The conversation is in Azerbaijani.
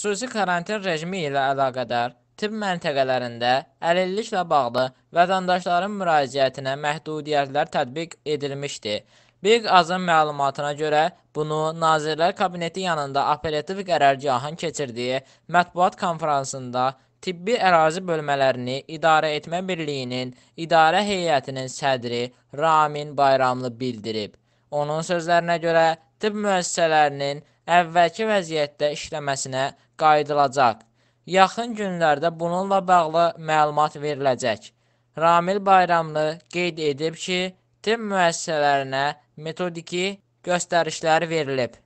Xüsusi karantin rejimi ilə əlaqədar tibb məntəqələrində əlilliklə bağlı vətəndaşların müraciətinə məhdudiyyətlər tətbiq edilmişdi. Big Azın məlumatına görə bunu Nazirlər Kabineti yanında operativ qərargahın keçirdiyi mətbuat konfransında Tibbi Ərazi Bölmələrini İdarə Etmə Birliyinin İdarə Heyətinin sədri Ramin Bayramlı bildirib. Onun sözlərinə görə tibb müəssisələrinin əvvəlki vəziyyətdə işləməsinə qayıdılacaq. Yaxın günlərdə bununla bağlı məlumat veriləcək. Ramil Bayramlı qeyd edib ki, tibb müəssisələrinə metodiki göstərişlər verilib.